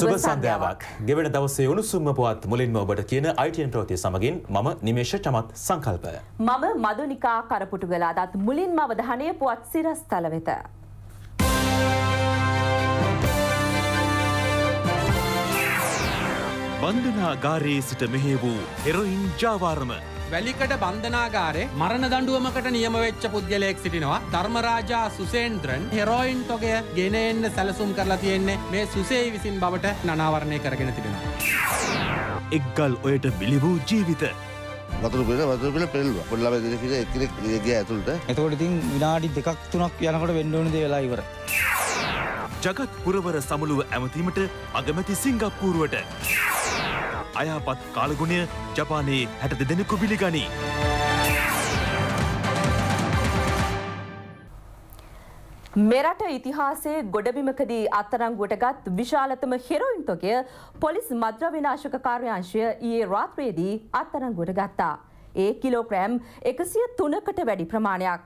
සුබ සන්ධ්‍යාවක් ගෙවෙන දවසේ උණුසුම්ම පුවත් මුලින්ම ඔබට කියන අයිටයන් ප්‍රවතිය සමගින් මම නිමේෂ චමත් සංකල්පය. මම මදුනිකා කරපුටු වෙලාදත් මුලින්ම අවධානය පුවත් සිරස් තලවෙත. බන්ධනාගාරයේ සිට මෙහෙ වූ හෙරොයින් ජාවාරම වැලිකඩ බන්ධනාගාරේ මරණ දඬුවමකට නියම වෙච්ච පුද්ගලයෙක් සිටිනවා. ධර්මරාජා සුසේන්ද්‍රන් හෙරොයින් තොගය ගෙන එන්න සැලසුම් කරලා තියෙන්නේ මේ සුසේ විසින් බවට නනාවරණය කරගෙන තිබෙනවා. එක්ගල් ඔයට බිලිවූ ජීවිත වතුර පෙල වතුර පෙල පෙල්වා පොල්ලා බෙදෙන එක්කෙනෙක් ගේ ඇතුළට එතකොට ඉතින් විනාඩි දෙකක් තුනක් යනකොට වෙන්න ඕන දේ වෙලා ඉවරයි ජගත් පුරවර සමුළුව ඇමතීමට අගමැති සිංගප්පූරුවට අයහපත් කාලගුණය ජපානයේ හැට දෙදෙනෙකු පිළිගනී. මෙරට ඉතිහාසයේ ගොඩබිමකදී අත්තරංගුවටගත් විශාලතම හෙරොයින් තොකය පොලිස් මද්‍ර විනාශක කාර්යංශය ඊයේ රාත්‍රයේදී අත්තරංගුවට ගත්තා. ඒ කිලෝග්‍රෑම් එකසිය තුනකට වැඩි ප්‍රමාණයක්.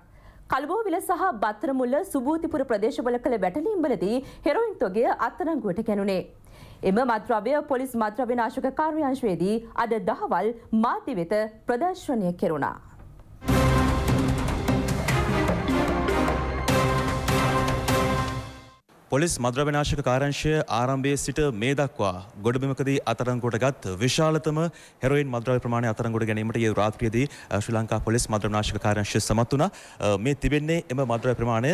කල්බෝවිල සහ බත්තරමුල්ල සුභූතිපුර ප්‍රදේශවල කළ වැටලීම්වලදී හෙරොයින් තොගේ අත්තරංගුවට කැනුනේ. එම මත්ද්‍රව්‍ය පොලිස් මත්ද්‍රව්‍ය නාශක කාර්යාංශයේදී අද දහවල් මාධ්‍ය වෙත ප්‍රදර්ශනය කෙරුණා. පොලිස් මද්‍රව්‍යනාශක කාරංශය ආරම්භයේ සිට මේ දක්වා ගොඩබිමකදී අතරංගුවට ගත් විශාලතම හෙරොයින් මද්‍රව්‍ය ප්‍රමාණය අතරංගුවට ගැනීමට ඊයේ රාත්‍රියේදී ශ්‍රී ලංකා පොලිස් මද්‍රව්‍යනාශක කාරංශය සමත් වුණා. මේ තිබෙන්නේ එම මද්‍රව්‍ය ප්‍රමාණය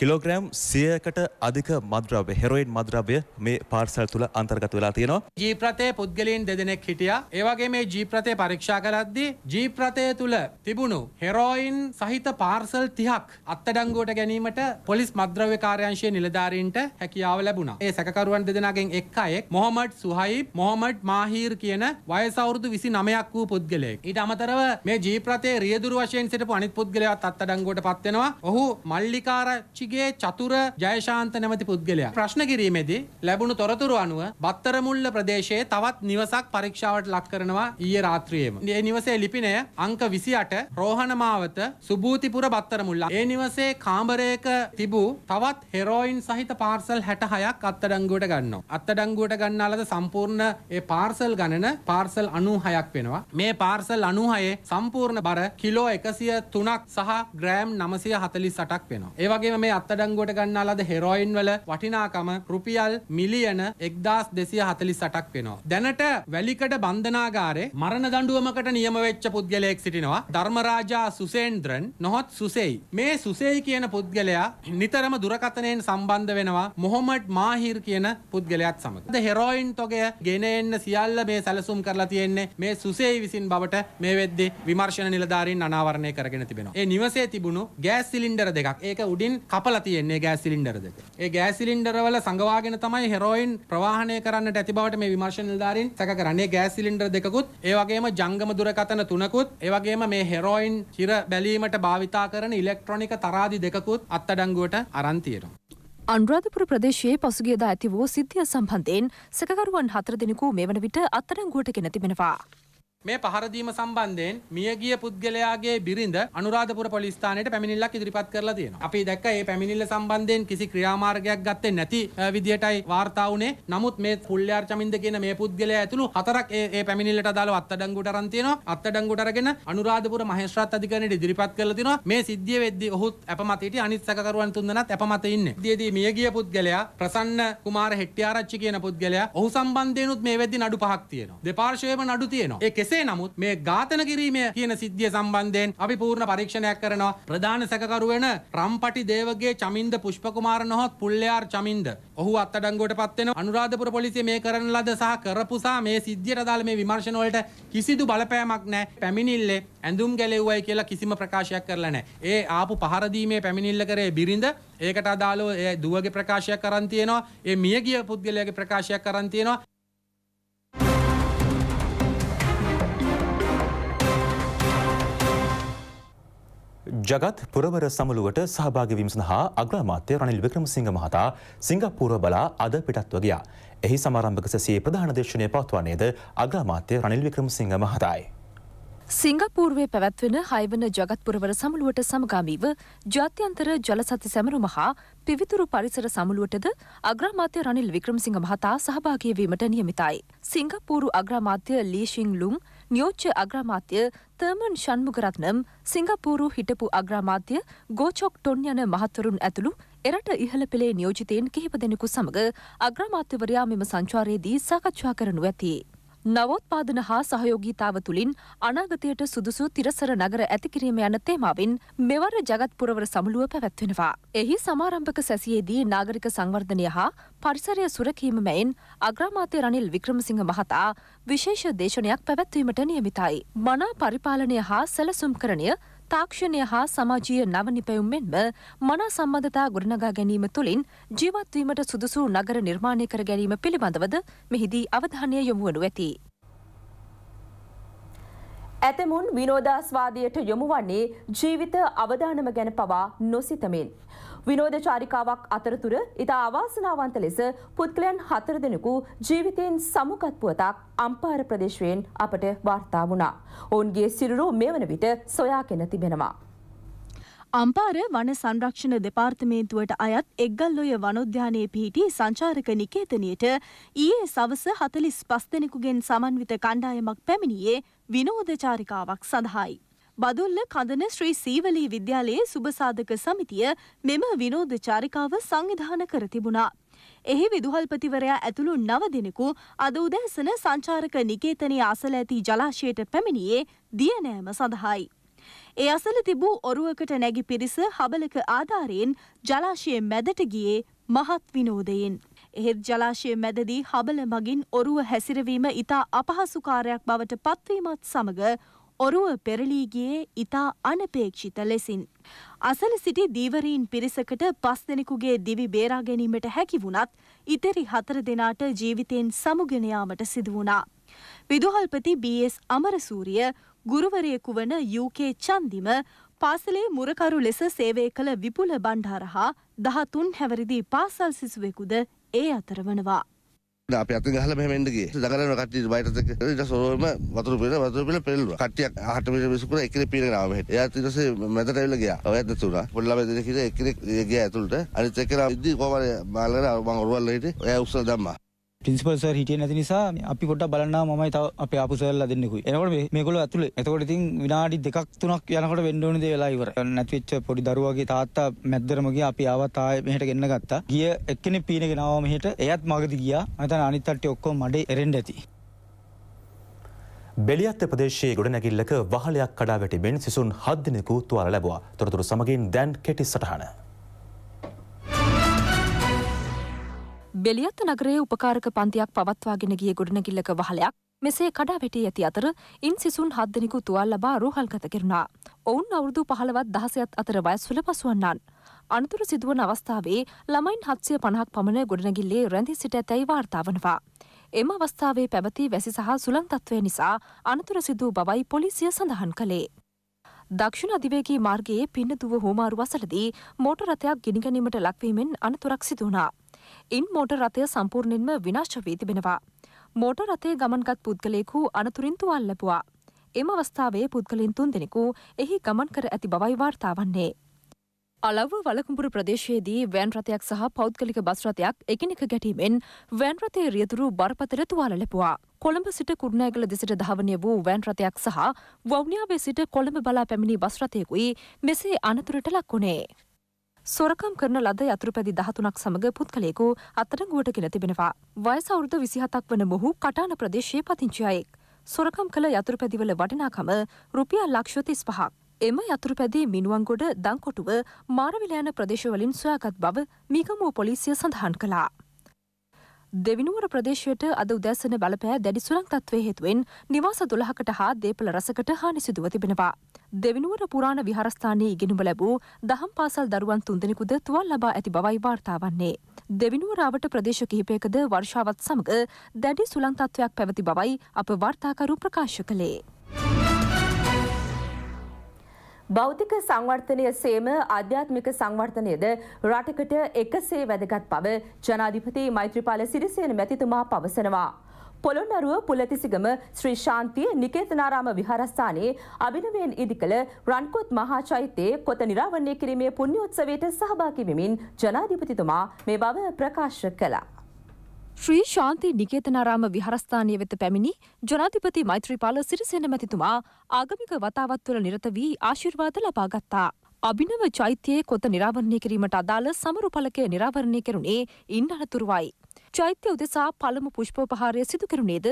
කිලෝග්‍රෑම් 100කට අධික මද්‍රව්‍ය හෙරොයින් මද්‍රව්‍ය මේ පාර්සල් තුල අන්තර්ගත වෙලා තියෙනවා. ජීප් රථයේ පුද්ගලයන් දෙදෙනෙක් හිටියා. ඒ වගේ මේ ජීප් රථය පරීක්ෂා කරද්දී ජීප් රථය තුල තිබුණු හෙරොයින් සහිත පාර්සල් 30ක් අත්අඩංගුවට ගැනීමට පොලිස් මද්‍රව්‍ය කාර්යාංශයේ නිලධාරීන් අධිකාරීන්ට හැකියාව ලැබුණා. ඒ සැකකරුවන් දෙදෙනාගෙන් එක් අයෙක් මොහොමඩ් සුහයිබ් මොහොමඩ් මාහීර් කියන වයස අවුරුදු 29ක් වූ පුද්ගලයෙක්. ඊට අමතරව මේ ජීප් රථයේ රියදුරු වශයෙන් සිටපු අනිත් පුද්ගලයාත් අත්අඩංගුවට පත් වෙනවා. ඔහු මල්ලිකාරච්චිගේ චතුර ජයශාන්ත නැමැති පුද්ගලයා. ප්‍රශ්න කිරීමේදී ලැබුණු තොරතුරු අනුව බත්තරමුල්ල ප්‍රදේශයේ තවත් නිවසක් පරීක්ෂාවට ලක් කරනවා ඊයේ රාත්‍රියේම. මේ නිවසේ ලිපිනය අංක 28 රෝහණ මාවත සුභූතිපුර බත්තරමුල්ල. ඒ නිවසේ කාමරයක තිබූ තවත් හෙරෝයින් සහිත සහිත පාර්සල් 66ක් අත්අඩංගුවට ගන්නවා. අත්අඩංගුවට ගන්නාලද සම්පූර්ණ ඒ පාර්සල් ගණන පාර්සල් 96ක් වෙනවා. මේ පාර්සල් 96 සම්පූර්ණ බර කිලෝ 103ක් සහ ග්‍රෑම් 948ක් වෙනවා. ඒ වගේම මේ අත්අඩංගුවට ගන්නාලද හෙරොයින් වල වටිනාකම රුපියල් මිලියන 1248ක් වෙනවා. දැනට වැලිකඩ බන්ධනාගාරේ මරණ දඬුවමකට නියම වෙච්ච පුද්ගලයෙක් සිටිනවා. ධර්මරාජා සුසේන්ද්‍රන් නොහොත් සුසෙයි. මේ සුසෙයි කියන පුද්ගලයා නිතරම දුරකථනයෙන් සම්බන්ධ සම්බන්ධ වෙනවා මොහොමඩ් මාහිර් කියන පුද්ගලයාත් සමග. ද හෙරෝයින් තොගය ගෙන එන්න සියල්ල මේ සැලසුම් කරලා තියෙන්නේ මේ සුසේයි විසින් බවට මේ වෙද්දී විමර්ශන නිලධාරීන් අනාවරණය කරගෙන තිබෙනවා. ඒ නිවසේ තිබුණු ගෑස් සිලින්ඩර දෙකක්. ඒක උඩින් කපලා තියෙන්නේ ගෑස් සිලින්ඩර දෙක. ඒ ගෑස් සිලින්ඩර වල සංගවාගෙන තමයි හෙරෝයින් ප්‍රවාහනය කරන්නට ඇති බවට මේ විමර්ශන නිලධාරීන් සැක කරන්නේ. ගෑස් සිලින්ඩර දෙකකුත්, ඒ වගේම ජංගම දුරකථන තුනකුත්, ඒ වගේම මේ හෙරෝයින් චිර බැලීමට භාවිතා කරන ඉලෙක්ට්‍රොනික තරාදි දෙකකුත් අත්අඩංගුවට අරන් තියෙනවා. අන්රාධපුර ප්‍රදේශයේ පසුගියදා ඇති වූ සිද්ධිය සම්බන්ධයෙන් සැකකරුවන් හතර දෙනෙකු මේ වන විට අත්තරංගුවට ගෙන තිබෙනවා. මේ පහර දීම සම්බන්ධයෙන් මියගිය පුද්ගලයාගේ බිරිඳ අනුරාධපුර පොලිස් ස්ථානයට පැමිණිල්ලක් ඉදිරිපත් කරලා තියෙනවා. අපි දැක්ක මේ පැමිණිල්ල සම්බන්ධයෙන් කිසි ක්‍රියාමාර්ගයක් ගත්තේ නැති විදියටයි වාර්තා වුණේ. නමුත් මේ කුල්ලයාර් චමින්ද කියන මේ පුද්ගලයා ඇතුළු හතරක් මේ පැමිණිල්ලට අදාළව අත්අඩංගුවට අරන් තියෙනවා. අත්අඩංගුවට අරගෙන අනුරාධපුර මහේස්ත්‍රාත් අධිකරණයට ඉදිරිපත් කරලා තිනවා. මේ සිද්ධිය වෙද්දී ඔහුත් අපමත සිටි අනිත් සැකකරුවන් තුන්දෙනාත් අපමත ඉන්නේ. ඉතියේදී මියගිය පුද්ගලයා ප්‍රසන්න කුමාර හෙට්ටිආරච්චි කියන පුද්ගලයා ඔහු සම්බන්ධයෙන්ුත් මේ වෙද්දී නඩු පහක් තියෙනවා. දෙපාර්ශ්වයේම නඩු තියෙනවා. ඒ කෙසේ කෙසේ නමුත් මේ ඝාතන කිරීමේ කියන සිද්ධිය සම්බන්ධයෙන් අපි පූර්ණ පරීක්ෂණයක් කරනවා ප්‍රධාන සැකකරු වෙන රම්පටි දේවගේ චමින්ද පුෂ්පකුමාර නොහොත් පුල්ලයාර් චමින්ද ඔහු අත්අඩංගුවට පත් වෙන අනුරාධපුර පොලිසිය මේ කරන ලද සහ කරපු සහ මේ සිද්ධියට අදාළ මේ විමර්ශන වලට කිසිදු බලපෑමක් නැහැ පැමිණිල්ලේ ඇඳුම් ගැලෙව්වයි කියලා කිසිම ප්‍රකාශයක් කරලා නැහැ ඒ ආපු පහර දීමේ පැමිණිල්ල කරේ බිරිඳ ඒකට අදාළව ඒ දුවගේ ප්‍රකාශයක් කරන් තියෙනවා ඒ මියගිය පුද්ගලයාගේ ප්‍රකාශයක් කරන් තියෙනවා ජගත් පුරවර සමුළුවට සහභාගවීම සඳහා අග්‍රාමාත්‍ය රනිල් වික්‍රමසිංහ මහතා සිංගප්පූරුව බලා අද පිටත්ව ගියා. එහි සමාරම්භක සැසියේ ප්‍රධාන දේශනය පවත්වන්නේද අග්‍රාමාත්‍ය රනිල් වික්‍රමසිංහ මහතායි. සිංගපූර්වේ පැවැත්වෙන හයවන ජගත්පුරවර සමුළුවට සමගාමීව ජාත්‍යන්තර ජලසති සැමරුම හා පිවිතුරු පරිසර සමුළුවටද අග්‍රාමාත්‍ය රනිල් වික්‍රමසිංහ මහතා සහභාගී වීමට නියමිතයි. සිංගපූරු අග්‍රාමාත්‍ය ලීෂිං ලුන් නියෝච්ච අග්‍රාමාත්‍ය තර්මන් ෂන්මුගරත්නම් සිංගපූරු හිටපු අග්‍රාමාත්‍ය ගෝචොක් ටොන් යන මහත්වරුන් ඇතුළු එරට ඉහළ පෙළේ නියෝජිතයන් කිහිප දෙනෙකු සමඟ අග්‍රාමාත්‍යවරයා මෙම සංචාරයේදී සාකච්ඡා කරනු ඇති. නවෝත්පාදන හා සහයෝගීතාව තුළින් අනාගතයට සුදුසු තිරසර නගර ඇතිකිරීම යන තේමාවෙන් මෙවර ජගත් පුරවර සමුළුව පැවැත්වෙනවා. එහි සමාරම්භක සැසියේදී නාගරික සංවර්ධනය හා පරිසරය සුරකීම මැයින් අග්‍රාමාතය රනිල් වික්‍රමසිංහ මහතා විශේෂ දේශනයක් පැවැත්වීමට නියමිතයි. මනා පරිපාලනය හා සැලසුම් කරණය තාක්ෂණය හා සමාජීය නවනිපැයුම් මෙන්ම මනා සම්බන්ධතා ගොඩනගා ගැනීම තුළින් ජීවත්වීමට සුදුසු නගර නිර්මාණය කර ගැනීම පිළිබඳවද මෙහිදී අවධානය යොමුුවනු ඇති. ඇතමුන් විනෝදාස්වාදයට යොමුවන්නේ ජීවිත අවධානම ගැන පවා නොසිතමින්. විනෝධ චාරිකාවක් අතරතුර ඉතා අවාසනාවන්ත ලෙස පුද්ගලයන් හතර දෙනෙකු ජීවිතයෙන් සමුගත් පුවතක් අම්පාර ප්‍රදේශයෙන් අපට වාර්තා වුණා. ඔවුන්ගේ සිරුරු මෙවන විට සොයාගෙන තිබෙනවා. අම්පාර වන සංරක්ෂණ දෙපාර්තමේන්තුවට අයත් එක්ගල්ලොය වනොද්‍යානයේ පිහිටි සංචාරක නිකේතනයට ඊයේ සවස හතලිස් පස් දෙනෙකුගෙන් සමන්විත කණ්ඩායමක් පැමිණියේ විනෝධචාරිකාවක් සඳහායි. බදුල්ල කඳන ශ්‍රී සීවලී විද්‍යාලයේ සුභසාධක සමිතිය මෙම විනෝධ චාරිකාව සංවිධාන කර තිබුණා. එහි විදුහල්පතිවරයා ඇතුළු නව දෙනෙකු අද උදැසන සංචාරක නිකේතනය අසල ඇති ජලාශයට පැමිණියේ දියනෑම සඳහායි. ඒ අසල තිබූ ඔරුවකට නැගි පිරිස හබලක ආධාරයෙන් ජලාශය මැදට ගියේ මහත් විනෝදයෙන්. එහෙත් ජලාශය මැදදී හබල මගින් ඔරුව හැසිරවීම ඉතා අපහසුකාරයක් බවට පත්වීමත් සමඟ ඔරුව පෙරලී ගියේ ඉතා අනපේක්ෂිත ලෙසින්. අසල සිටි දීවරීන් පිරිසකට පස් දෙනෙකුගේ දිවි බේරා ගැනීමට හැකි වුණත් ඉතිරි හතර දෙනාට ජීවිතයෙන් සමුගෙන යාමට සිදු වුණා. විදුහල්පති බීඑස් අමරසූරිය ගුරුවරයෙකු වන යුකේ චන්දිම පාසලේ මුරකරු ලෙස සේවය කළ විපුල බණ්ඩාර හා දහතුන් හැවරිදි පාසල් සිසුවෙකුද ඒ අතර වනවා. අප අත ගහල මෙහෙමෙන්ටගේ දකරන කට්ටිය බයිටතක ඊට සොරම වතුර පෙළ වතුර පෙළ පෙළුවා කට්ටියක් අහට මෙතර විසුකුර එකිනෙක පීනගෙන ආවා හෙට එයා ඊට පස්සේ මැදට ඇවිල්ලා ගියා ඔය ඇද්ද තුරා පොල්ලා මැදට ගිහින් එකිනෙක ගියා ඇතුළට අනිත් එක්කලා ඉද්දි කොහමද බාලගෙන මම ඔරුවල් හිටි එයා උස්සලා දැම්මා පින්සිපල් සර් හිටිය නැති නිසා අපි පොඩ්ඩක් බලන්නා මමයි තව අපේ ආපු සර්ලා දෙන්නෙකුයි. එනකොට මේගොල්ලෝ ඇතුලේ. එතකොට ඉතින් විනාඩි දෙකක් තුනක් යනකොට වෙන්න ඕනේ දේ වෙලා ඉවරයි. නැති වෙච්ච පොඩි දරුවාගේ තාත්තා මැද්දරම ගියා අපි ආවත් ආයේ මෙහෙට ගෙන්න ගත්තා. ගිය එක්කෙනෙක් පීනගෙන ආවා මෙහෙට. එයාත් මගදී ගියා. මම හිතන්නේ අනිත් අට්ටිය ඔක්කොම මඩේ එරෙන්න ඇති. බෙලියත් ප්‍රදේශයේ ගොඩනැගිල්ලක වහලයක් කඩා වැටිමින් සිසුන් හත් දෙනෙකු තුවාල ලැබුවා. තොරතුරු සමගින් දැන් කෙටි සටහන. බෙලියත්ත නගරයේ උපකාරක පන්තියක් පවත්වාගෙන ගිය ගොඩනගිල්ලක වහලයක් මෙසේ කඩා වැටී ඇති අතර ඉන් සිසුන් හත් දෙනෙකු තුවාල ලබා රෝහල්ගත කෙරුණා. ඔවුන් අවුරුදු පහළවත් දහසයත් අතර වයස්වල පසුවන්නන්. අනතුර සිදුවන අවස්ථාවේ ළමයින් හත්සය පණහක් පමණ ගොඩනගිල්ලේ රැඳී සිට ඇතැයි වාර්තාවනවා. එම අවස්ථාවේ පැවති වැසි සහ සුලන් තත්ත්වය නිසා අනතුර සිදූ බවයි පොලිසිය සඳහන් කළේ. දක්ෂිණ අධිවේගී මාර්ගයේ පින්නතුව හෝමාරු වසලදී මෝටර් රථයක් ගිනිගැනීමට ලක්වීමෙන් අනතුරක් සිදු වුණා. ඉන් මෝටර් රථය සම්පූර්ණයෙන්ම විනාශ වී තිබෙනවා. මෝටර් රථයේ ගමන්ගත් පුද්ගලයෙකු අනතුරින් තුවාල ලැබුවා. එම අවස්ථාවේ පුද්ගලින් තුන්දෙනෙකු එහි ගමන් කර ඇති බවයි වාර්තා වන්නේ. අලව වලකුඹුරු ප්‍රදේශයේදී වෑන් රථයක් සහ පෞද්ගලික බස් රථයක් එකිනෙක ගැටීමෙන් වෑන් රථයේ රියතුරු බරපතල තුවාල ලැබුවා. කොළඹ සිට කුරුණෑගල දෙසට ධාවනය වූ වෑන් රථයක් සහ වවුනියාවේ සිට කොළඹ බලා පැමිණි බස් රථයකුයි මෙසේ අනතුරට ලක් වුණේ. සොරකම් කරන ලද යතුරුපැදි දහතුනක් සමඟ පුද්ගලයෙකු අත්තරංගුවට ගෙන තිබෙනවා. වයස අවුරුදු විසිහතක් වන මොහු කටාන ප්‍රදේශයේ පතිංචියයෙක්. සොරකම් කළ යතුරුපැදිවල වටිනාකම රුපියල් ලක්ෂ තිස් පහක්. එම යතුරුපැදේ මිනුවන්ගොඩ දංකොටුව මාරවිලෑන ප්‍රදේශවලින් සොයාගත් බව මීගමෝ පොලිසිය සඳහන් කළා. දෙවිනුවර ප්‍රදේශයට අද උදැසන බලපෑ දැඩි සුරං තත්වය හේතුවෙන් නිවාස දොළහකට හා දේපල රසකට හානි සිදුව තිබෙනවා. දෙවිනුවර පුරාණ විහාරස්ථානයේ ඉගෙනුම ලැබූ දහම් පාසල් දරුවන් තුන්දෙනෙකුද තුවල් ලබා ඇති බවයි වාර්තා වන්නේ. දෙවිනුවරාවට ප්‍රදේශ කිහිපයකද වර්ෂාවත් සමග දැඩි සුළං තත්වයක් පැවති බවයි අප වාර්තාකරු ප්‍රකාශ කළේ. බෞතික සංවර්ධනය සේම අධ්‍යාත්මික සංවර්ධනයද රටකට එකසේ වැදගත් බව ජනාධිපති මෛත්‍රපාල සිරිසයන මැතිතුමා පවසනවා. පොළොන්නරුව පුලතිසිගම ශ්‍රී ශාන්තිය නිකේතනාරාම විහාරස්ථානයේ අභිනවයෙන් ඉදිකළ රන්කොත් මහාචෛත්‍යයේ කොත නිරාවරණය කිරීමේ පුණ්‍යෝත්සවයට සහභාගි වෙමින් ජනාධිපතිතුමා මේ බව ප්‍රකාශ කළා. ශ්‍රී ශාන්ති නිකේතනාරාම විහාරස්ථානය වෙත පැමිණි ජනාධිපති මෛත්‍රීපාල සිරිසෙන මැතිතුමා ආගමික වතාවත් තුළ නිරත වී ආශිර්වාද ලබා ගත්තා. අභිනව චෛත්‍යයේ කොත නිරාවරණය කිරීමට අදාළ සමරු පලකය නිරාවරණය කෙරුණේ ඉන් අනතුරුවයි. චෛත්‍ය උදෙසා පළමු පුෂ්පපහාරය සිදු කෙරුණේද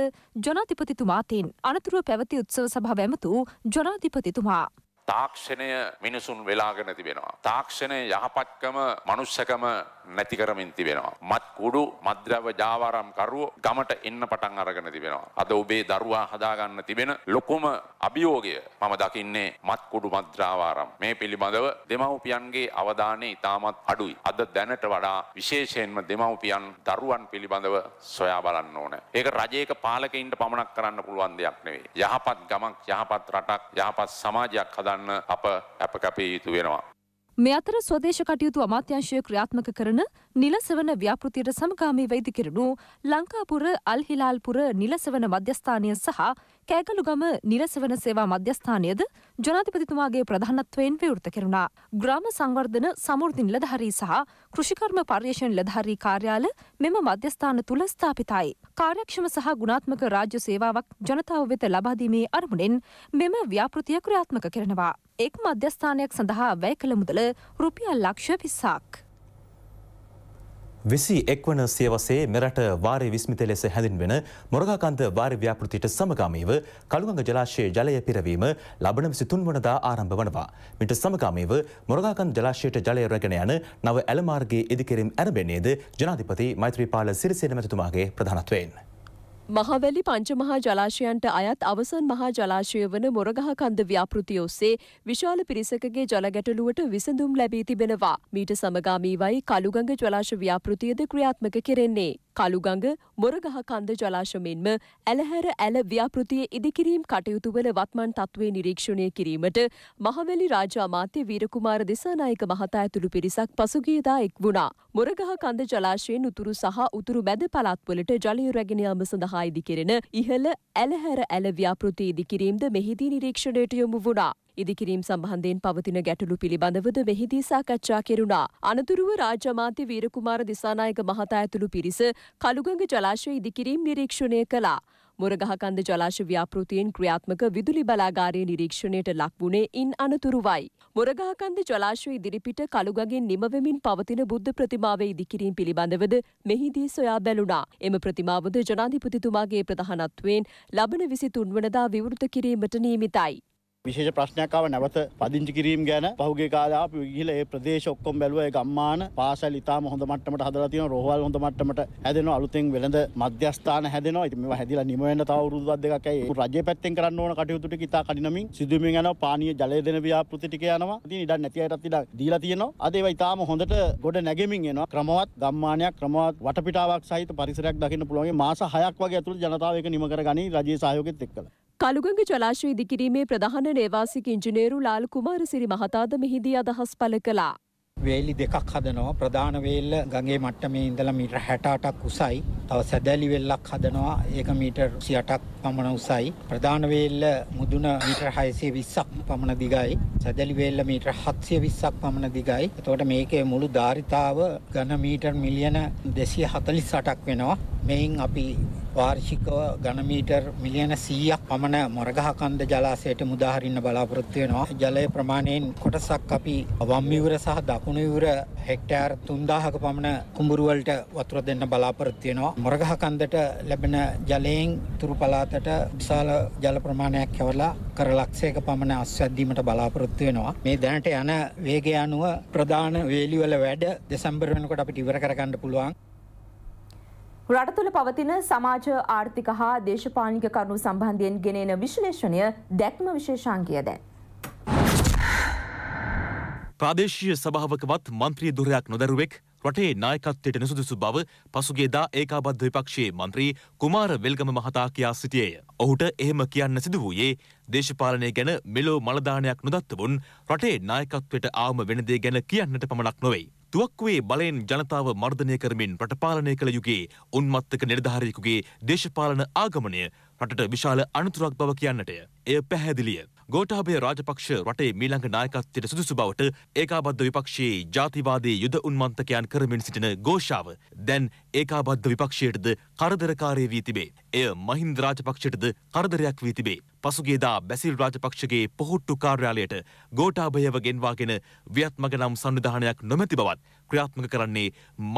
ජනාධිපතිතුමාතෙන් අනතුරුව පැවති උත්සව සභා වැමතු ජනාධිපතිතුමා. තාක්ෂණය මිනිසුන් වෙලාගෙන තිබෙනවා. තාක්ෂණය යහපත්කම මනුෂ්‍යකම නැති කරමින් තිබෙනවා. මත් කුඩු මද්‍රව ජාවාරම් කරුවෝ ගමට එන්න පටන් අරගෙන තිබෙනවා. අද ඔබේ දරුවා හදාගන්න තිබෙන ලොකුම අභියෝගය මම දකින්නේ මත් කුඩු මද්‍රාවාරම්. මේ පිළිබඳව දෙමව්පියන්ගේ අවධානය ඉතාමත් අඩුයි. අද දැනට වඩා විශේෂයෙන්ම දෙමව්පියන් දරුවන් පිළිබඳව සොයා බලන්න ඕන. ඒක රජයක පාලකයින්ට පමණක් කරන්න පුළුවන් දෙයක් නෙවෙයි. යහපත් ගමක් යහපත් රටක් යහපත් සමාජයක් හදන්න අප අප කැපී යුතු වෙනවා. මේ අතර ස්වදේශ කටයුතු අමාත්‍යංශය ක්‍රියාත්මක කරන නිලසවන ව්‍යාපෘතියට සමගාමීව ඉදිකෙරණු ලංකාපුර අල්හිලාල්පුර නිලසවන මධ්‍යස්ථානය සහ කෑගලුගම නිරස වන සේවා මධ්‍යස්ථානයද ජනාධිපතිතුමාගේ ප්‍රධානත්වයෙන් විවෘත කෙරුණා. ග්‍රාම සංවර්ධන සමෘධින් ලධහරී සහ කෘෂිකර්ම පර්යේෂණ ලධහරී කාර්යාල මෙම මධ්‍යස්ථාන තුළ ස්ථාපිතයි. කාර්යක්ෂම සහ ගුණාත්මක රාජ්‍ය සේවාවක් ජනතාව වෙත ලබාදීමේ අරමුණෙන් මෙම ව්‍යාපෘතිය ක්‍රියාත්මක කරනවා. එක් මධ්‍යස්ථානයක් සඳහා වැය කළ මුදල රුපියල් ලක්ෂ විස්සාක්. විසි එක්වන සියවසේ මෙරට වාරය විස්මිත ලෙස හැඳින්වෙන මොරගාකන්ද වාර ව්‍යාපෘතියට සමගාමීව කළුගඟ ජලාශයේ ජලය පිරවීම ලබන විසිතුන් වනදා ආරම්භ වනවා. මිට සමගාමීව මොරගාකන් ජලාශයට ජලය රැගෙන යන නව ඇලමාර්ගේ ඉදිකිරීම් ඇරඹෙන්නේද ජනාධිපති මෛත්‍රීපාල සිරිසේන මැතිතුමාගේ ප්‍රධානත්වයෙන්. මහවැලි පංචමහා ජලාශයන්ට අයත් අවසන් මහා ජලාශය වන මොරගහ කන්ද ව්‍යාපෘතිය ඔස්සේ විශාල පිරිසකගේ ජල ගැටලුවට විසඳුම් ලැබී තිබෙනවා. මීට සමගාමීවයි කළුගඟ ජලාශ ව්‍යාපෘතියද ක්‍රියාත්මක කෙරෙන්නේ. කළුගඟ මොරගහ කන්ද ජලාශ මෙන්ම ඇලහැර ඇල ව්‍යාපෘතියේ ඉදිකිරීම් කටයුතු වල වත්මන් තත්ත්වේ නිරීක්ෂණය කිරීමට මහවැලි රාජ අමාත්‍ය වීරකුමාර දිසානායක මහතා ඇතුළු පිරිසක් පසුගියදා එක් වුණා. මොරගහ කන්ද ජලාශයෙන් උතුරු සහ උතුරු මැද පළාත්වලට ජලය රැගෙන යාම සඳහා සඳහා ඉදිකෙරෙන ඉහළ ඇලහැර ඇල ව්‍යාපෘති ඉදිකිරීම්ද මෙහිදී නිරීක්ෂණයට යොමු වුණා. ඉදිකිරීම් සම්බන්ධයෙන් පවතින ගැටලු පිළිබඳවද මෙහිදී සාකච්ඡා කෙරුණා. අනතුරුව රාජ්‍ය අමාත්‍ය වීරකුමාර දිසානායක මහතා ඇතුළු පිරිස කළුගඟ ජලාශය ඉදිකිරීම් නිරීක්ෂණය කළා. මොරගහකන්ද ජලාශ ව්‍යාපෘතියෙන් ක්‍රියාත්මක විදුලි බලාගාරය නිරීක්ෂණයට ලක් වුණේ ඉන් අනතුරුවයි. මොරගහකන්ද ජලාශය ඉදිරිපිට කළුගගින් නිමවෙමින් පවතින බුද්ධ ප්‍රතිමාවේ ඉදිකිරීම පිළිබඳවද මෙහිදී සොයා බැලුණා. එම ප්‍රතිමාවද ජනාධිපතිතුමාගේ ප්‍රධානත්වයෙන් ලබන විසි තුන්වනදා විවෘත කිරීමට නීමිතයි. විශේෂ ප්‍රශ්නයක් ආව නැවත පදිංචි කිරීම ගැන පහුගිය කාලේ අපි ගිහිල්ලා ඒ ප්‍රදේශ ඔක්කොම බැලුවා ඒ ගම්මාන පාසල් ඉතාම හොඳ මට්ටමට හදලා තියෙනවා රෝහල් හොඳ මට්ටමට හැදෙනවා අලුතෙන් වෙළඳ මධ්‍යස්ථාන හැදෙනවා ඉතින් මේවා හැදිලා නිම වෙන්න තව අවුරුද්දක් දෙකක් ඇයි රජය පැත්තෙන් කරන්න ඕන කටයුතු ටික ඉතා කඩිනමින් සිදුවමින් යනවා පානීය ජලය දෙන ව්‍යාපෘති ටික යනවා ඉතින් ඉඩක් නැති අයටත් ඉඩක් දීලා තියෙනවා අද ඒවා ඉතාම හොඳට ගොඩ නැගෙමින් එනවා ක්‍රමවත් ගම්මානයක් ක්‍රමවත් වටපිටාවක් සහිත පරිසරයක් දකින්න පුළුවන් මාස 6ක් වගේ ඇතුළත ජනතාව ඒක නිම කරගනි රජයේ සහයෝගයත් එක්කලා කළුගඟ ජලාශය ඉදිකිරීමේ ප්‍රධාන නේවාසික ඉංජිනේරු ලාල් කුමාරසිරි මහතාද මෙහිදී අදහස් පළ කළා. වේලි දෙකක් හදනවා ප්‍රධාන වේල්ල ගඟේ මට්ටමේ ඉඳලා මීටර් 68ක් උසයි. තව සැදැලි වෙල්ලක් හදනවා ඒක මීටර් 28ක් පමණ උසයි. ප්‍රධාන වේල්ල මුදුන මීටර් 620ක් පමණ දිගයි. සැදැලි වේල්ල මීටර් 720ක් පමණ දිගයි. එතකොට මේකේ මුළු ධාරිතාව ඝන මීටර් මිලියන 248ක් වෙනවා. මෙයින් අපි වාර්ෂිකව ගණමීටර් මිලියන 100ක් පමණ මොරගහ කන්ද ජලාශයට මුදා හරින්න බලාපොරොත්තු වෙනවා. ජලය ප්‍රමාණයෙන් කොටසක් අපි වම් විවර සහ දකුණු විවර හෙක්ටයාර් 3000ක පමණ කුඹුරු වලට වතුර දෙන්න බලාපොරොත්තු වෙනවා. මොරගහ කන්දට ලැබෙන ජලයෙන් තුරු පළාතට විශාල ජල ප්‍රමාණයක් කැවලා කර ලක්ෂයක පමණ අස්වැද්දීමට බලාපොරොත්තු වෙනවා. මේ දැනට යන වේගය අනුව ප්‍රධාන වේලි වල වැඩ දෙසැම්බර් වෙනකොට අපිට ඉවර කරගන්න පුළුවන්. රට තුළ පවතින සමාජ ආර්ථික හා දේශපාලික කරුණු සම්බන්ධයෙන් ගෙනෙන විශ්ලේෂණය දැක්ම විශේෂංකය දැන්. ප්‍රාදේශීය සභාවකවත් මන්ත්‍රී දුරයක් නොදැරුවෙක් රටේ නායකත්වයට නුසුදුසු බව පසුගේදා ඒකාබද්ධ විපක්ෂයේ මන්ත්‍රී කුමාර වෙල්ගම මහතා කියා සිටියේය. ඔහුට එහෙම කියන්න සිදු වූයේ දේශපාලනය ගැන මෙලෝ මලදානයක් නොදත්තවුන් රටේ නායකත්වයට ආම වෙනදේ ගැන කියන්නට පමණක් නොවෙයි. තුවක්කුවේ බලයෙන් ජනතාව මර්ධනය කරමින් රට පාලනය කළ යුගයේ උන්මත්තක නිලධාරියෙකුගේ දේශපාලන ආගමනය රටට විශාල අනතුරක් බව කියන්නටය. එය පැහැදිලිය. ගෝටාභය රාජපක්ෂ රටේ මීළඟ නායකත්වයට සුදුසු බවට ඒකාබද්ධ විපක්ෂයේ ජාතිවාදී යුද උන්මන්තකයන් කරමින් සිටින ഘോഷාව දැන් ඒකාබද්ධ විපක්ෂයටද කරදරකාරී වී තිබේ. එය මහින්ද රාජපක්ෂයටද කරදරයක් වී තිබේ. පසුගියදා බැසිල් රාජපක්ෂගේ පොහොට්ටු කාර්යාලයට ගෝටාභයව ගෙන්වාගෙන ව්‍යත්මක නම් සංවිධානයක් නොමැති බවත් ක්‍රියාත්මක කරන්නේ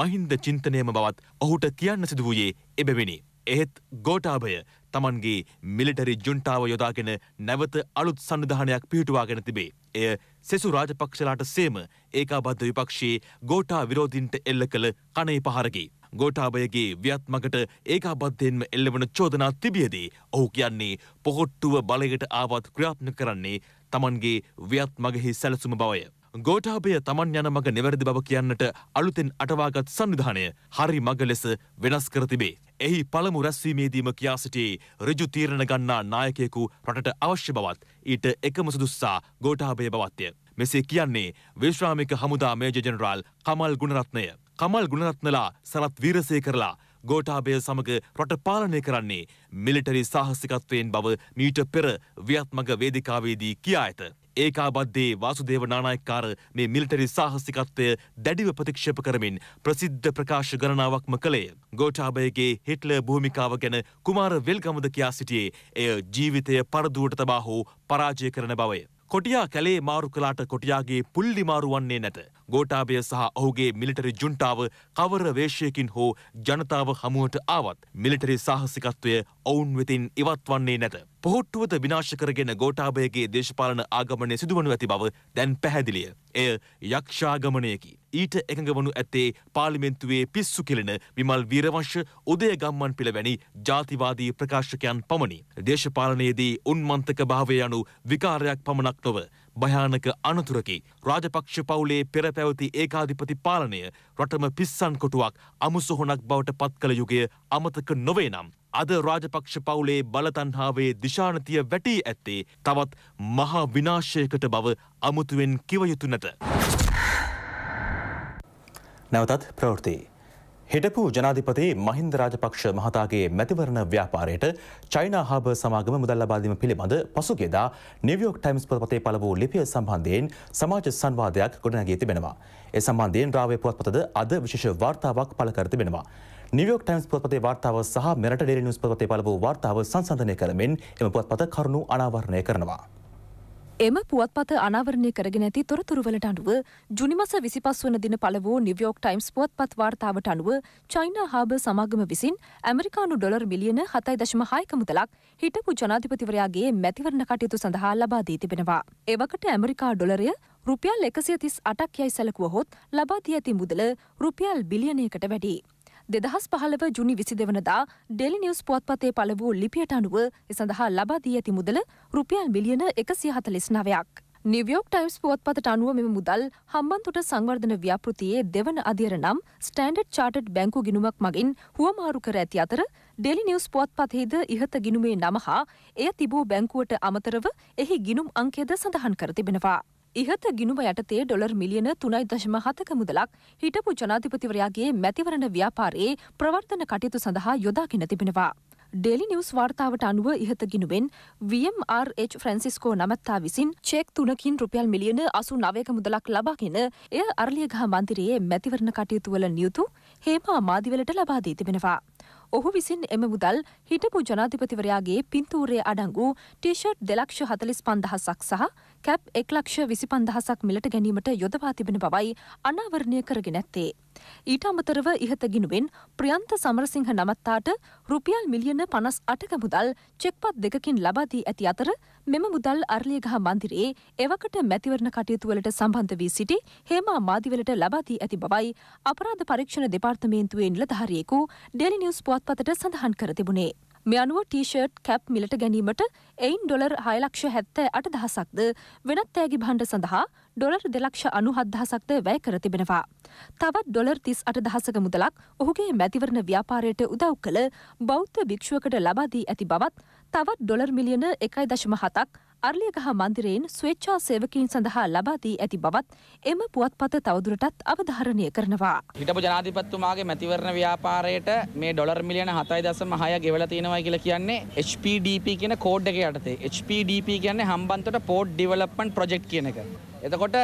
මහින්ද චින්තනයම බවත් ඔහුට කියන්න සිදු වූයේ එබැවිනි. එහෙත් ගෝටාභය තමන්ගේ මිලිටරි ජුන්ටාව යොදාගෙන නැවත අලුත් සංවිධානයක් පිහිටුවාගෙන තිබේ. එය සෙසු රාජපක්ෂලාට සේම ඒකාබද්ධ විපක්ෂයේ ගෝටා විරෝධීන්ට එල්ල කළ කණේ පහරකි. ගෝටාබයගේ ව්‍යත්මකට ඒකාබද්ධයෙන්ම එල්ලවන චෝදනා තිබියදී ඔහු කියන්නේ පොහොට්ටුව බලයට ආවත් ක්‍රියාත්මක කරන්නේ තමන්ගේ ව්‍යත්මගෙහි සැලසුම බවය. ගෝටාබය තමන් යන මඟ නිවැරදි බව කියන්නට අලුතෙන් අටවාගත් සංවිධානය හරි මඟ ලෙස වෙනස් කර තිබේ. එහි පළමු රැස්වීමේදීම කියා සිටියේ ඍජු තීරණ ගන්නා නායකයෙකු රටට අවශ්‍ය බවත් ඊට එකම සුදුස්සා ගෝටාබය බවත්ය. මෙසේ කියන්නේ විශ්‍රාමික හමුදා මේජ ජනරාල් කමල් ගුණරත්නය. කමල් ගුණරත්නලා සරත් වීරසේ කරලා ගෝටාබය සමඟ රට පාලනය කරන්නේ මිලිටරි සාහසිකත්වයෙන් බව මීට පෙර ව්‍යාත්මක වේදිකාවේදී කියා ඇත. ඒකාබද්ධයේ වාසුදේව නානායක්කාර මේ මිලිටරි සාහසිකත්වය දැඩිව ප්‍රතික්ෂේප කරමින් ප්‍රසිද්ධ ප්‍රකාශ ගණනාවක්ම කළේ. ගෝඨාභයගේ හිට්ලර් භූමිකාව ගැන කුමාර වෙල්ගමුද කියා සිටියේ එය ජීවිතය පරදුවට තබා හෝ පරාජය කරන බවය. කොටියා කැලේ මාරු කලාට කොටියාගේ පුල්ලි මාරු වන්නේ නැත. ගෝඨාභය සහ ඔහුගේ මිලිටරි ජුන්ටාව කවර වේශයකින් හෝ ජනතාව හමුවට ආවත් මිලිටරි සාහසිකත්වය ඔවුන් වෙතින් ඉවත් වන්නේ නැත. පොහොට්ටුවත විනාශ කරගෙන ගෝඨාභයගේ දේශපාලන ආගමනය සිදුවනු ඇති බව දැන් පැහැදිලිය. එය යක්ෂාගමනයකි. ඊට එකඟවනු ඇත්තේ පාර්ලිමෙන්තුවේ පිස්සු කෙලෙන විමල් වීරවංශ උදයගම්මන් පිළවැනි ජාතිවාදී ප්‍රකාශකයන් පමණි. දේශපාලනයේදී උන්මන්තක භාවය යනු විකාරයක් පමණක් නොව භයානක අනතුරකි. රාජපක්ෂ පවුලේ පෙර පැවති ඒකාධිපති පාලනය රටම පිස්සන් කොටුවක් අමුසොහොනක් බවට පත් කළ යුගය අමතක නොවේ නම් අද රාජපක්ෂ පවුලේ බලතන්හාාවේ දිශානතිය වැටී ඇත්තේ තවත් මහා විනාශයකට බව අමුතුවෙන් කිවයුතු නැත. නැවතත් ප්‍රවෘති. හිටපු ජනාධිපති මහින්ද රාජපක්ෂ මහතාගේ මැතිවරණ ව්‍යාපාරයට චයිනා හාබ සමාගම මුදල් ලබාදීම පිළිබඳ පසුගේදා නිවියෝක් ටයිම්ස් පතේ පළ වූ ලිපිය සම්බන්ධයෙන් සමාජ සංවාදයක් ගොඩනැගී තිබෙනවා. ඒ සම්බන්ධයෙන් රාවේ පුවත්පතද අද විශේෂ වාර්තාවක් පළ කර තිබෙනවා. නිවියෝක් ටයිම්ස් පුවත්පතේ වාර්තාව සහ මෙරට ඩේලි නිවුස් පුවත්පතේ පළ වූ වාර්තාව සංසන්දනය කළමින් එම පුවත්පත කරුණු අනාවරණය කරනවා. එම පුවත්පත අනාවරණය කරගෙන ඇති තොරතුරුවලට අනුව ජුනිමස විසිපස් වන දින පළ වූ නිවියෝක් ටයිම්ස් පුවත්පත් වාර්තාවට අනුව චයිනා හාබ සමාගම විසින් ඇමරිකානු ඩොලර් මිලියන හතයි දශම හායක මුදලක් හිටපු ජනාධිපතිවරයාගේ මැතිවරණ කටයුතු සඳහා ලබා දී තිබෙනවා. එවකට ඇමරිකා ඩොලරය රුපියල් එකසිය තිස් අටක් යයි සැලකුවහොත් ලබා දී ඇති මුදල රුපියල් බිලියනයකට වැඩි. දෙදහස් පහළව ජුනි විසි දෙවනදා ඩෙලි නිියස් පුවත්පතේ පළ වූ ලිපියට අනුව සඳහා ලබා දී ඇති මුදල රුපියල් මිලියන එකසිය හතලිස් නවයක්. නිවියෝක් ටයිම්ස් පුවත්පතට අනුව මෙම මුදල් හම්බන්තොට සංවර්ධන ව්‍යාපෘතියේ දෙවන අධියර නම් ස්ටෑන්ඩඩ් චාටඩ් බැංකු ගිනුමක් මගින් හුවමාරු කර ඇති අතර ඩෙලි නිවස් පුවත්පතෙහිද ඉහත ගිනුමේ නම හා එය තිබූ බැංකුවට අමතරව එහි ගිනුම් අංකයද සඳහන් කර තිබෙනවා. ඉහත ගිනුම යටතේ ඩොලර් මිලියන තුනයි දශම හතක මුදලක් හිටපු ජනාධිපතිවරයාගේ මැතිවරණ ව්‍යාපාරයේ ප්‍රවර්තන කටයුතු සඳහා යොදාගෙන තිබෙනවා. ඩෙලි නිවස් වාර්තාවට අනුව ඉහත ගිනුවෙන් VMRH ෆ්‍රන්සිස්කෝ නමත්තා විසින් චෙක් තුනකින් රුපියල් මිලියන අසු නවයක මුදලක් ලබාගෙන එය අරලියගහ මන්දිරයේ මැතිවරණ කටයුතුවල නියුතු හේමා මාදිවලට ලබාදී තිබෙනවා. ඔහු විසින් එම මුදල් හිටපු ජනාධිපතිවරයාගේ පින්තූරය අඩංගු ටිෂට් දෙලක්ෂ හතලිස් පන්දහසක් සහ කැප් එක් ලක්ෂ විසි පන්දහසක් මිලට ගැනීමට යොදවා තිබෙන බවයි අනාවරණය කරගෙන ඇත්තේ. ඊට අමතරව ඉහත ගිනුවෙන් ප්‍රියන්ත සමරසිංහ නමත්තාට රුපියල් මිලියන පනස් අටක මුදල් චෙක්පත් දෙකකින් ලබාදී ඇති අතර මෙම මුදල් අරලියගහ මන්දිරයේ එවකට මැතිවරණ කටයුතුවලට සම්බන්ධ වී සිටි හේමා මාදිවලට ලබාදී ඇති බවයි අපරාධ පරීක්ෂණ දෙපාර්තමේන්තුවේ නිලධාරියෙකු ඩෙලි නිවස් පුවත්පතට සඳහන් කර තිබුණේ. මේ අනුව ටීෂර්ට් කැප් මිලට ගැනීමට එයින් ඩොලර් හයලක්ෂ හැත්තෑ අට දහසක්ද වෙනත් තෑගි භණ්ඩ සඳහා ඩොලර් දෙලක්ෂ අනුහත්දහසක්ද වැය කර තිබෙනවා. තවත් ඩොලර් තිස් අට දහසක මුදලක් ඔහුගේ මැතිවරණ ව්‍යාපාරයට උදව් කළ බෞද්ධ භික්ෂුවකට ලබාදී ඇති බවත් තවත් ඩොලර් මිලියන එකයි දශම හතක් අර්ලියගහ මන්දිරයෙන් ස්වේච්ඡා සේවකින් සඳහා ලබා දී ඇති බවත් එම පුවත්පත තවදුරටත් අවධාරණය කරනවා. හිටපු ජනාධිපතිතුමාගේ මැතිවරණ ව්‍යාපාරයට මේ ඩොලර් මිලියන 7.6ක් ගෙවලා තියෙනවා කියලා කියන්නේ HPDP කියන කෝඩ් එක යටතේ. HPDP කියන්නේ හම්බන්තොට Port Development Project කියන එක. එතකොට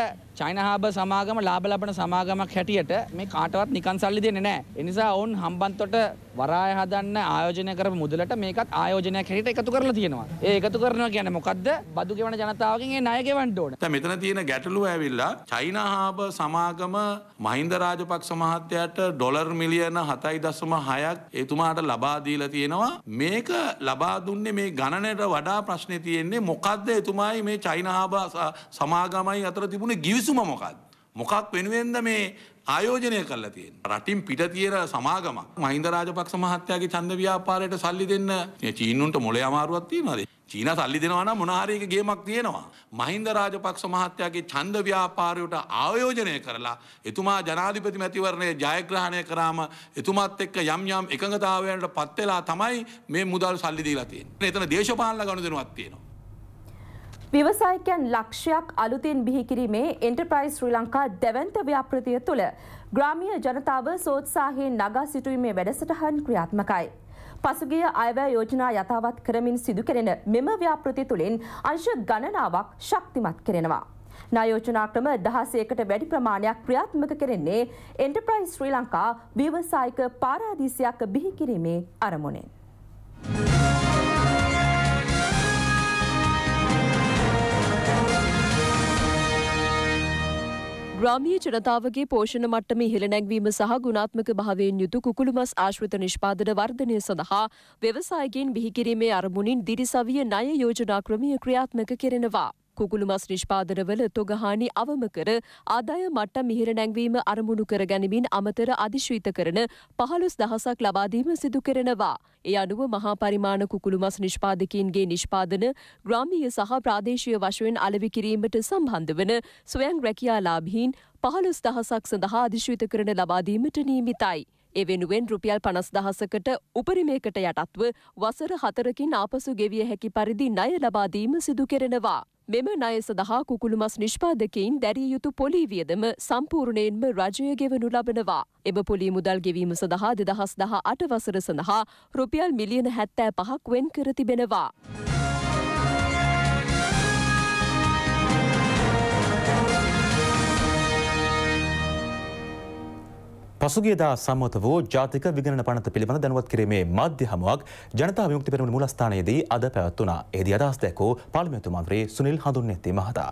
චයින හාබ සමාගම ලාභ ලබන සමාගමක් හැටියට මේ කාටවත් නිකන් සල්ලි දෙන්නේ නැහැ. ඒ නිසා ඔවුන් හම්බන්තොට වරාය හදන්න ආයෝජනය කරපු මුදලට මේකත් ආයෝජනයක් හැටියට එකතු කරලා තියෙනවා. ඒ එකතු කරනවා කියන්නේ මොකද්ද? බදු ගෙවන ජනතාවගෙන් ඒ ණය ගෙවන්න ඕන. දැන් මෙතන තියෙන ගැටලුව ඇවිල්ලා චයින හාබ සමාගම මහින්ද රාජපක්ෂ මහත්තයාට ඩොලර් මිලියන 7.6ක් එතුමාට ලබා දීලා තියෙනවා. මේක ලබා දුන්නේ මේ ගණනට වඩා ප්‍රශ්නේ තියෙන්නේ මොකද්ද එතුමායි මේ චයින හාබ සමාගමයි අතර තිබුණේ ගිවිසුම ගිවිසුම මොකක්ද? මොකක් වෙනුවෙන්ද මේ ආයෝජනය කරලා තියෙන්නේ. රටින් පිට තියෙන සමාගමක්. මහින්ද රාජපක්ෂ මහත්තයාගේ ඡන්ද ව්‍යාපාරයට සල්ලි දෙන්න චීනුන්ට මොලේ අමාරුවක් තියනවාද? චීන සල්ලි දෙනවා නම් මොන හරි එක ගේමක් තියෙනවා. මහින්ද රාජපක්ෂ මහත්තයාගේ ඡන්ද ව්‍යාපාරයට ආයෝජනය කරලා එතුමා ජනාධිපති මැතිවරණය ජයග්‍රහණය කරාම එතුමාත් එක්ක යම් යම් එකඟතාවයකට පත් වෙලා තමයි මේ මුදල් සල්ලි දීලා තියෙන්නේ. එතන දේශපාලන ගනුදෙනුවක් තියෙනවා. ව්‍යවසායකයන් ලක්ෂයක් අලුතින් බිහිකිරීමේ එන්ටර්ප්‍රයිස් ශ්‍රී ලංකා දැවන්ත ව්‍යාපෘතිය තුළ ග්‍රාමීය ජනතාව සෝත්සාහයෙන් නගා සිටුීමේ වැඩසටහන් ක්‍රියාත්මකයි. පසුගිය අයවැය යෝජනා යථාවත් කරමින් සිදු කෙරෙන මෙම ව්‍යාපෘති තුළින් අංශ ගණනාවක් ශක්තිමත් කෙරෙනවා. නයෝජනා ක්‍රම දහසයකට වැඩි ප්‍රමාණයක් ක්‍රියාත්මක කෙරෙන්නේ එන්ටර්ප්‍රයිස් ශ්‍රී ලංකා ව්‍යවසායික පාරාදීසයක් බිහිකිරීමේ අරමුණෙන්. ග්‍රාමීය ජනතාවගේ පෝෂණ මට්ටම ඉහළ නැංවීම සහ ගුණාත්මක භාවයෙන් යුතු කුකුළු මස් ආශ්‍රිත නිෂ්පාදන වර්ධනය සඳහා ව්‍යවසායගෙන් බිහිකිරීමේ අරමුණින් දිරිසවිය ණය යෝජනා ක්‍රමය ක්‍රියාත්මක කෙරෙනවා. කුකුළු මස් නිෂ්පාදනවල තොගහානි අවම කර ආදාය මට්ටම් මිහිර නැංවීම අරමුණු කර ගැනීමින් අමතර අධිශ්‍රීත කරන පහළොස් දහසක් ලබාදීම සිදු කරනවා. ඒ අනුව මහා පරිමාණ කුකුළු මස් නිෂ්පාදකීන්ගේ නිෂ්පාදන ග්‍රාමීය සහ ප්‍රාදේශීය වශයෙන් අලෙවි කිරීමට සම්බන්ධ වන ස්වයං රැකියාලාභීන් පහළොස් දහසක් සඳහා අධිශ්‍රීත කරන ලබාදීමට නීමිතයි. එවෙනුවෙන් රුපියල් පනස් දහසකට උපරිමයකට යටත්ව වසර හතරකින් ආපසු ගෙවිය හැකි පරිදි ණය ලබාදීම සිදු කෙරෙනවා. මෙම ණය සඳහා කුකුළුමස් නිෂ්පාදකයින් දැරිය යුතු පොලී වියදම සම්පූර්ණයෙන්ම රජය ගෙවනු ලබනවා. එම පොලී මුදල් ගෙවීම සඳහා දෙදහස් දහ අට වසර සඳහා රුපියල් මිලියන හැත්තෑ පහක් වෙන් කර තිබෙනවා. පසුගේදා සම්මත වූ ජාතික විගණන පනත පිළිබඳ දැනුවත් කිරීමේ මධ්‍ය හමුවක් ජනතා විමුක්ති පෙරමුණ මුලස්ථානයේදී අද පැවැත්වුණා. එහිදී අදහස් දැක්වූ පාර්ලිමේන්තු මන්ත්‍රී සුනිල් හඳුන්නෙත්ති මහතා.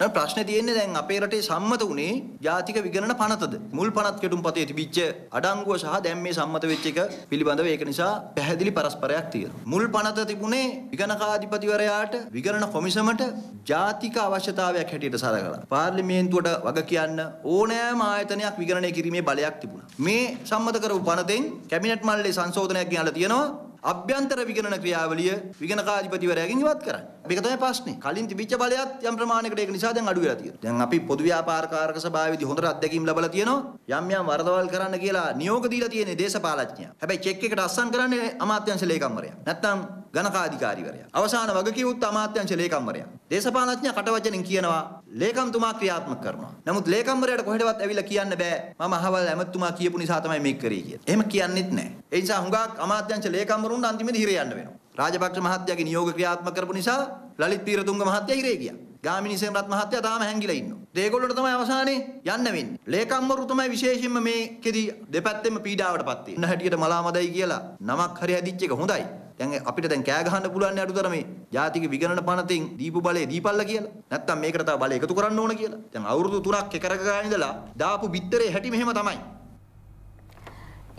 දැන් ප්‍රශ්නේ තියෙන්නේ දැන් අපේ රටේ සම්මත උනේ ජාතික විගණන පනතද මුල් පනත් කෙටුම්පතේ තිබිච්ච අඩංගුව සහ දැන් මේ සම්මත වෙච්ච එක පිළිබඳව ඒක නිසා පැහැදිලි පරස්පරයක් තියෙනවා මුල් පනත තිබුණේ විගණකාධිපතිවරයාට විගණන කොමිසමට ජාතික අවශ්‍යතාවයක් හැටියට සලකලා පාර්ලිමේන්තුවට වග කියන්න ඕනෑම ආයතනයක් විගණනය කිරීමේ බලයක් තිබුණා මේ සම්මත කරපු පනතෙන් කැබිනට් මණ්ඩලයේ සංශෝධනයක් ගෙනල්ලා තියෙනවා අභ්‍යන්තර විගණන ක්‍රියාවලිය විගණකාධිපතිවරයාගෙන් ඉවත් කරන්න මේක තමයි ප්‍රශ්නේ. කලින් තිබිච්ච බලයත් යම් ප්‍රමාණයකට ඒක නිසා දැන් අඩු වෙලා තියෙනවා. දැන් අපි පොදු ව්‍යාපාරකාරක සභාවේදී හොඳට අත්දැකීම් ලැබලා තියෙනවා. යම් යම් වරදවල් කරන්න කියලා නියෝග දීලා තියෙන දේශපාලඥයා. හැබැයි චෙක් එකට අස්සම් කරන්නේ අමාත්‍යංශ ලේකම්වරයා. නැත්නම් ගණකාධිකාරිවරයා. අවසාන වගකීමුත් අමාත්‍යංශ ලේකම්වරයා. දේශපාලඥයා කටවචනෙන් කියනවා ලේකම්තුමා ක්‍රියාත්මක කරනවා. නමුත් ලේකම්වරයාට කොහෙදවත් ඇවිල්ලා කියන්න බෑ. මම අහවල් ඇමතුමා කියපු නිසා තමයි මේක කරේ කියලා. එහෙම කියන්නෙත් නෑ. ඒ නිසා හුඟක් අමාත්‍යංශ ලේකම්වරුන්ට අන්තිමේදී හිර යන්න වෙනවා. රාජපක්ෂ මහත්තයාගේ නියෝග ක්‍රියාත්මක කරපු නිසා ලලිත් පීරතුංග මහත්තයා ඉරේ ගියා. ගාමිණී සෙන්රත් මහත්තයා තාම හැංගිලා ඉන්නවා. ඒගොල්ලොන්ට තමයි අවසානයේ යන්න වෙන්නේ. ලේකම්වරු තමයි විශේෂයෙන්ම මේකෙදි දෙපැත්තෙම පීඩාවටපත් වෙන්නේ. හැටියට මලාමදයි කියලා නමක් හරි හැදිච්ච එක හොඳයි. දැන් අපිට දැන් කෑ ගහන්න පුළුවන් අඩුතර මේ ජාතික විගණන පනතින් දීපු බලය දීපල්ල කියලා. නැත්තම් මේකට තව බලය එකතු කරන්න ඕන කියලා. දැන් අවුරුදු 3ක් එක රැක ගන්න ඉඳලා දාපු බිත්තරේ හැටි මෙහෙම තමයි.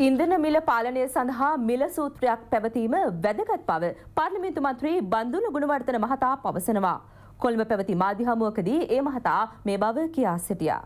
ඉන්දන මිල පාලනය සඳහා මිල සූත්‍රයක් පැවතීම වැදගත් බව පාර්ලිමේන්තු මන්ත්‍රී බන්දුන ගුණවර්ධන මහතා පවසනවා. කොළඹ පැවති මාධ්‍ය හමුවකදී ඒ මහතා මේ බව කියා සිටියා.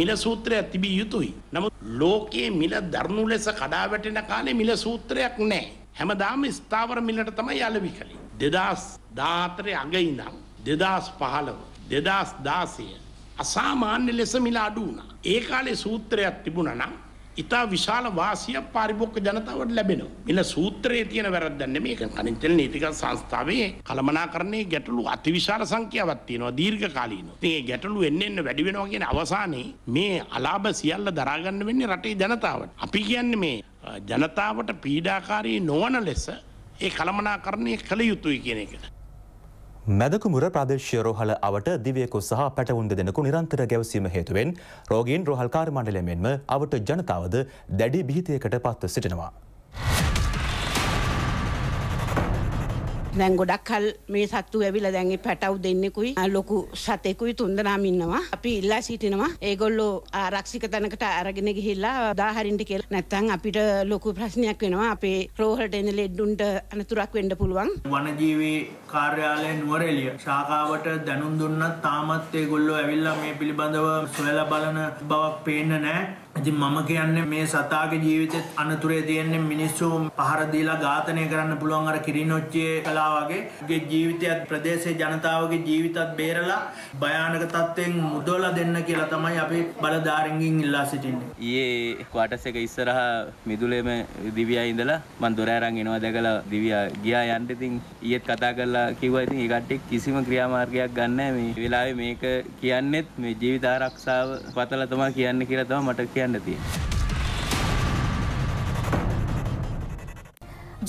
මිල සූත්‍රය තිබිය යුතුයි. නමුත් ලෝකයේ මිල දරනු ලෙස කඩාවැටෙන කාලේ මිල සූත්‍රයක් නැහැ. හැමදාම ස්ථාවර මිලට තමයි යලවි කලේ. 2014 අග ඉඳන් 2015 2016 අසාමාන්‍ය ලෙස මිල අඩු වුණා. ඒ කාලේ සූත්‍රයක් තිබුණා නම් ඉතා විශාල වාසිය පරිභෝග ජනතාවට ලැබෙනවා. මෙන්න සූත්‍රයේ තියෙන වැරද්දක් නෙමෙයි. කනින්තල් නීතිගත සංස්ථාවේ කළමනාකරණයේ ගැටලු අතිවිශාල සංඛ්‍යාවක් තියෙනවා දීර්ඝ කාලීනව. ඉතින් ඒ ගැටලු එන්න එන්න වැඩි වෙනවා කියන අවසානයේ මේ අලාභ සියල්ල දරා ගන්න වෙන්නේ රටේ ජනතාවට. අපි කියන්නේ මේ ජනතාවට පීඩාකාරී නොවන ලෙස ඒ කළමනාකරණය කළ යුතුයි කියන එක. මැදකුමර ප්‍රදේශය රෝහල අවට දිවියකු සහ පැටවුන් දෙදෙනකු නිරන්තර ගැවසීම හේතුවෙන් රෝගීන් රෝහල්කාර මණ්ඩලය මෙන්ම අවට ජනතාවද දැඩි බිහිතයකට පත්ව සිටිනවා. දැන් ගොඩක් කල් මේ සත්තු ඇවිල්ලා දැන් මේ පැටව් දෙන්නෙකුයි ලොකු සතෙකුයි තුන්දෙනාම ඉන්නවා. අපි ඉල්ලා සිටිනවා ඒගොල්ලෝ ආරක්ෂිත තැනකට අරගෙන ගිහිල්ලා දාහරින්ට කියලා. නැත්නම් අපිට ලොකු ප්‍රශ්නයක් වෙනවා. අපේ රෝහලට එන ලෙඩ්ඩුන්ට අනතුරක් වෙන්න පුළුවන්. වනජීවී කාර්යාලය නුවරඑළිය ශාඛාවට දැනුම් දුන්නත් තාමත් ඒගොල්ලෝ ඇවිල්ලා මේ පිළිබඳව සොයලා බලන බවක් පේන්න නැහැ. ඉතින් මම කියන්නේ මේ සතාගේ ජීවිතෙත් අනතුරේ තියෙන්නේ මිනිස්සු පහර දීලා ඝාතනය කරන්න පුළුවන් අර කිරිනොච්චියේ කලා වගේ ගේ ජීවිතයත් ප්‍රදේශයේ ජනතාවගේ ජීවිතත් බේරලා භයානක තත්ත්වෙන් මුදවලා දෙන්න කියලා තමයි අපි බලධාරීන්ගෙන් ඉල්ලා සිටින්නේ. ඊයේ ක්වාටස් එක ඉස්සරහා මිදුලේම දිව්‍යා ඉඳලා මම දොර අරන් එනවා දැකලා දිව්‍යා ගියා යන්න ඉතින් ඊයේත් කතා කරලා කිව්වා ඉතින් ඒ කට්ටිය කිසිම ක්‍රියාමාර්ගයක් ගන්න නැහැ මේ වෙලාවේ මේක කියන්නේත් මේ ජීවිත ආරක්ෂාව පතලා තමයි කියන්නේ කියලා තමයි මට කියන්නේ යන්න තියෙන්නේ.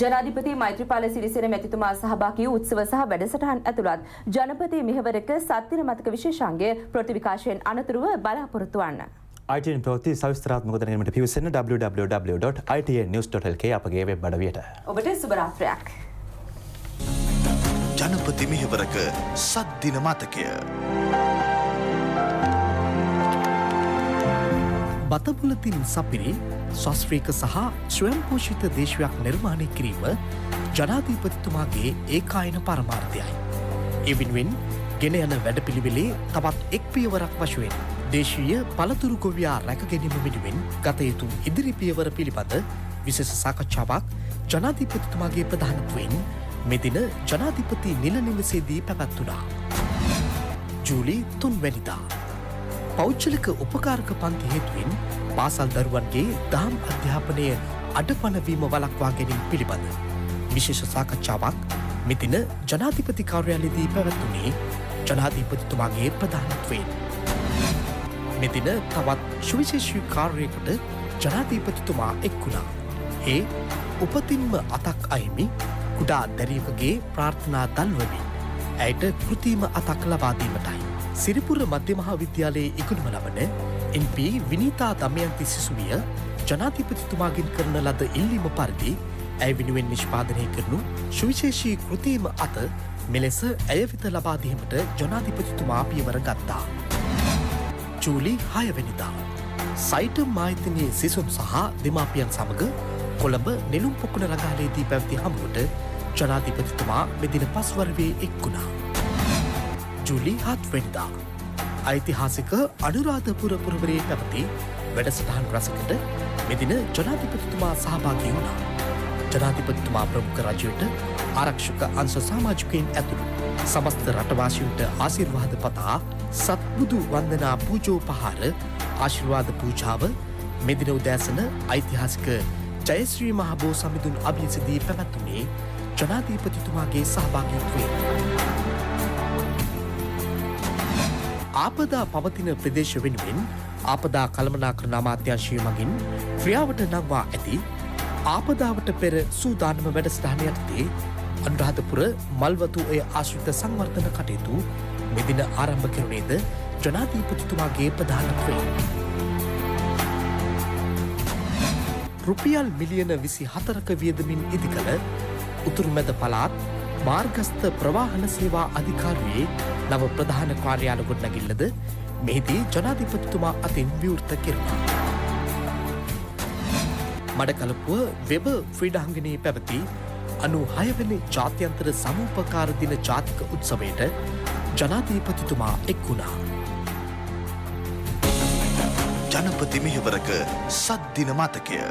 ජනාධිපති මෛත්‍රපාල සිරිසෙන මැතිතුමා සහභාගී උත්සව සහ වැඩසටහන් ඇතුළත් ජනපති මෙහෙවරක සත්තින මතක විශේෂාංගය ප්‍රතිවිකාශයෙන් අනතුරුව බලාපොරොත්තු වන්න. ITN ප්‍රවෘත්ති සවිස්තරාත්මක දැනීමට පිවිසෙන්න www.itnnews.lk අපගේ වෙබ් අඩවියට. ඔබට සුබ රාත්‍රියක්. ජනපති මෙහෙවරක සත්දින මතකය. බතපුලතින් සපිරි ස්වස්්‍රීක සහ ස්වයම්පෝෂිත දේශවයක් නිර්මාණය කිරීම ජනාධීපතිතුමාගේ ඒකායන පරමාර්ථයයි. එවින්වෙන් ගෙන යන වැඩපිළිවෙලේ තවත් එක් පියවරක් වශුවෙන්. දේශීය පළතුරුකොවයා රැකගැනීම මිඩුවෙන් ගතයුතුම් ඉදිරි පියවර පිළිබඳ විශෙස සාකච්ඡාවක් ජනාධීපතිතුමාගේ ප්‍රධානත්වෙන් මෙදින ජනාධිපති නිලනිවසේදී පැවැත්වනා. ජූලි තුන්වැනිතා. පෞච්චලික උපකාරක පන්ති හේතුවෙන් පාසල් දරුවන්ගේ දහම් අධ්‍යාපනය අඩපනවීම වලක්වා ගැනීම පිළිබඳ. විශේෂ සාකච්ඡාවක් මෙතින ජනාධිපති කාර්යාලයේදී පැවැත්වුණේ ජනාධීපතිතුමාගේ ප්‍රධානත්වයෙන්. මෙතින තවත් ශුවිශේෂී කාර්යකට ජනාධීපතිතුමා එක්වුණා. ඒ උපතින්ම අතක් අයමි කුඩා දැරීමගේ ප්‍රාර්ථනා දල්වමින් ඇයට කෘතිීම අතක් ලබාදීමටයි. සිරිපුර මධ්‍යමහා විද්‍යාලයේ ඉකුණුම ලබන NP විනීතා දමයන්ති සිසුවිය ජනාතිපතිතුමාගෙන් කරන ලද ඉල්ලීම පරිදි ඇය වෙනුවෙන් නිෂ්පාදනය කරනු සුවිශේෂී කෘතියම අත මෙලෙස ඇයවිත ලබාදීමට ජනාධිපතිතුමා පියවර ගත්තා. ජූලි හයවැනිදා. සයිට මාහිතනයේ සිසුම් සහ දෙමාපියන් සමඟ කොළඹ නෙළුම් පොකුණ රගාලයේදී පැවති හමුවට ජනාධිපතිතුමා මෙදින පස්වර්වේ එක්ගුණා. ජුලි හත්වෙනිදා. ඓතිහාසික අනුරාධපුර පුරවරේ පැවති වැඩසටහන් රසකට මෙදින ජනාධිපතිතුමා සහභාගී වුණා. ජනාධිපතිතුමා ප්‍රමුඛ රජයට ආරක්ෂක අංශ සාමාජිකයෙන් ඇතුළු සමස්ත රටවාසියුන්ට ආශිර්වාද පතා සත්බුදු වන්දනා පූජෝ පහර ආශිර්වාද පූජාව මෙදින උදෑසන ඓතිහාසික ජයශ්‍රී මහබෝ සමිඳුන් අභියසිදී පැවැත්තුනේ ජනාධීපතිතුමාගේ සහභාගිත්වේ. ආපදා පවතින ප්‍රදේශ වෙනුවෙන් ආපදා කළමනාකරණ අමාත්‍යංශය මගින් ක්‍රියාවට නංවා ඇති ආපදාවට පෙර සූදානම වැඩස්ථානයක්තේ අනුරාධපුර මල්වතු ඔය ආශ්‍රිත සංවර්ධන කටයුතු මෙදින ආරම්භ කෙරුණේද ජනාධීපතිතුමාගේ ප්‍රධානත්වය. රුපියල් මිලියන විසි හතරක වියදමින් ඉදිකළ උතුරුමැද පලාත් මාර්ගස්ථ ප්‍රවාහන සේවා අධිකාරුවේ නව ප්‍රධාන කාර්යාල ගොඩනැගිල්ලද මෙහිදී ජනාධිපතිතුමා අතින් විවෘත කෙරවා. මඩකලපුුව වෙබ ෆ්‍රීඩාංගනයේ පැවති අනු හයවැනි ජාත්‍යන්තර සමූපකාරදින ජාතික උත්සවයට ජනාධීපතිතුමා එක් වුණා. ජනපති මෙහෙවරක සද්දින මතකය.